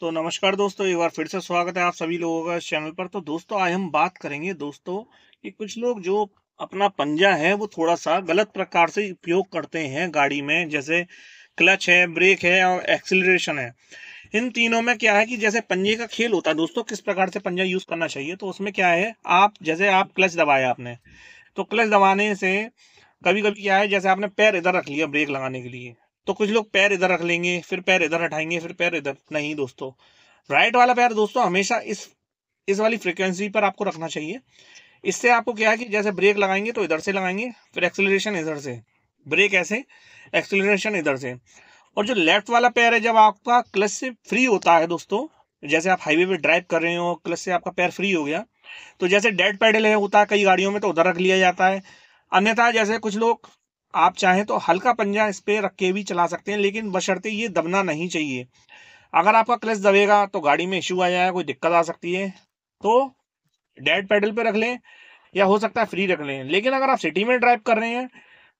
तो नमस्कार दोस्तों एक बार फिर से स्वागत है आप सभी लोगों का इस चैनल पर तो दोस्तों आज हम बात करेंगे दोस्तों कि कुछ लोग जो अपना पंजा है वो थोड़ा सा गलत प्रकार से उपयोग करते हैं गाड़ी में जैसे क्लच है ब्रेक है और एक्सिलेशन है इन तीनों में क्या है कि जैसे पंजे का खेल होता है दोस्तों किस प्रकार से पंजा यूज़ करना चाहिए तो उसमें क्या है आप जैसे आप क्लच दबाया आपने तो क्लच दबाने से कभी कभी क्या है जैसे आपने पैर इधर रख लिया ब्रेक लगाने के लिए तो कुछ लोग पैर इधर रख लेंगे फिर पैर इधर हटाएंगे फिर पैर इधर नहीं दोस्तों राइट वाला पैर दोस्तों हमेशा इस इस वाली फ्रिक्वेंसी पर आपको रखना चाहिए इससे आपको क्या है कि जैसे ब्रेक लगाएंगे तो इधर से लगाएंगे फिर एक्सेलरेशन इधर से ब्रेक ऐसे एक्सेलरेशन इधर से और जो लेफ्ट वाला पैर है जब आपका क्लच से फ्री होता है दोस्तों जैसे आप हाईवे पे ड्राइव कर रहे हो क्लच से आपका पैर फ्री हो गया तो जैसे डेड पैडल है होता है कई गाड़ियों में तो उधर रख लिया जाता है अन्यथा जैसे कुछ लोग आप चाहें तो हल्का पंजा इस पर रख के भी चला सकते हैं लेकिन बशर्ते ये दबना नहीं चाहिए अगर आपका क्लच दबेगा तो गाड़ी में इशू आ जाएगा कोई दिक्कत आ सकती है तो डेड पेडल पे रख लें या हो सकता है फ्री रख लें लेकिन अगर आप सिटी में ड्राइव कर रहे हैं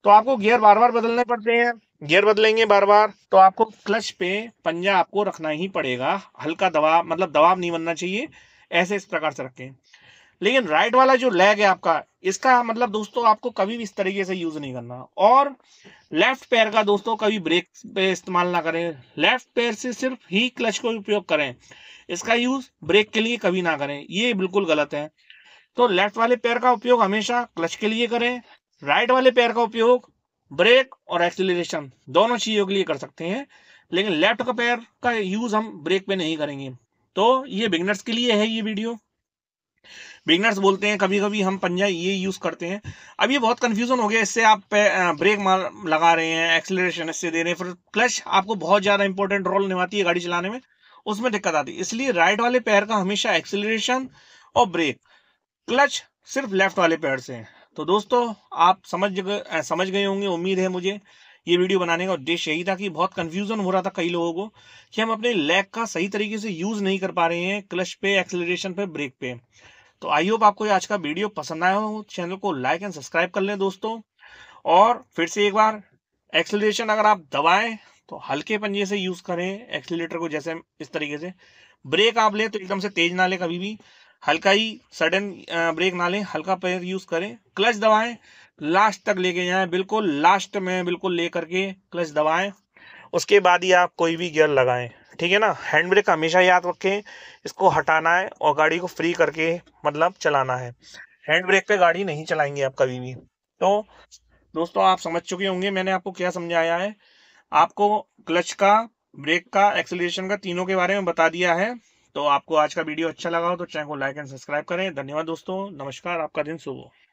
तो आपको गियर बार बार बदलने पड़ते हैं गियर बदलेंगे बार बार तो आपको क्लच पे पंजा आपको रखना ही पड़ेगा हल्का दबाव मतलब दबाव नहीं बनना चाहिए ऐसे इस प्रकार से रखें लेकिन राइट वाला जो लैग है आपका इसका मतलब दोस्तों आपको कभी भी इस तरीके से यूज नहीं करना और लेफ्ट पैर का दोस्तों कभी ब्रेक पे इस्तेमाल ना करें लेफ्ट पैर से सिर्फ ही क्लच को उपयोग करें इसका यूज ब्रेक के लिए कभी ना करें ये बिल्कुल गलत है तो लेफ्ट वाले पैर का उपयोग हमेशा क्लच के लिए करें राइट वाले पैर का उपयोग ब्रेक और एक्सिलेशन दोनों चीजों के लिए कर सकते हैं लेकिन लेफ्ट का पैर का यूज हम ब्रेक पे नहीं करेंगे तो ये बिगनर्स के लिए है ये वीडियो बिगनर्स बोलते हैं कभी कभी हम पंजा ये यूज़ करते हैं अब ये बहुत कंफ्यूजन हो गया इससे आप ब्रेक मार लगा रहे हैं एक्सेलरेशन इससे दे रहे हैं फिर क्लच आपको बहुत ज़्यादा इंपॉर्टेंट रोल निभाती है गाड़ी चलाने में उसमें दिक्कत आती है इसलिए राइट वाले पैर का हमेशा एक्सेलरेशन और ब्रेक क्लच सिर्फ लेफ्ट वाले पैर से है तो दोस्तों आप समझ गए समझ गए होंगे उम्मीद है मुझे ये वीडियो बनाने का उद्देश्य यही था कि बहुत कंफ्यूजन हो रहा था कई लोगों को कि हम अपने लेग का सही तरीके से यूज़ नहीं कर पा रहे हैं क्लच पे एक्सेलरेशन पे ब्रेक पे तो आई होप आपको आज का वीडियो पसंद आया हो चैनल को लाइक एंड सब्सक्राइब कर लें दोस्तों और फिर से एक बार एक्सेलरेशन अगर आप दबाएं तो हल्के पंजे से यूज करें एक्सीटर को जैसे इस तरीके से ब्रेक आप लें तो एकदम से तेज ना लें कभी भी हल्का ही सडन ब्रेक ना लें हल्का पैर यूज करें क्लच दबाएं लास्ट तक लेके जाएं बिल्कुल लास्ट में बिल्कुल ले करके क्लच दबाएं उसके बाद ही आप कोई भी गियर लगाएं ठीक है ना हैंड ब्रेक हमेशा याद रखें इसको हटाना है और गाड़ी को फ्री करके मतलब चलाना है हैंड ब्रेक पे गाड़ी नहीं चलाएंगे आप कभी भी तो दोस्तों आप समझ चुके होंगे मैंने आपको क्या समझाया है आपको क्लच का ब्रेक का एक्सेलरेशन का तीनों के बारे में बता दिया है तो आपको आज का वीडियो अच्छा लगा हो तो चैनल को लाइक एंड सब्सक्राइब करें धन्यवाद दोस्तों नमस्कार आपका दिन सुबह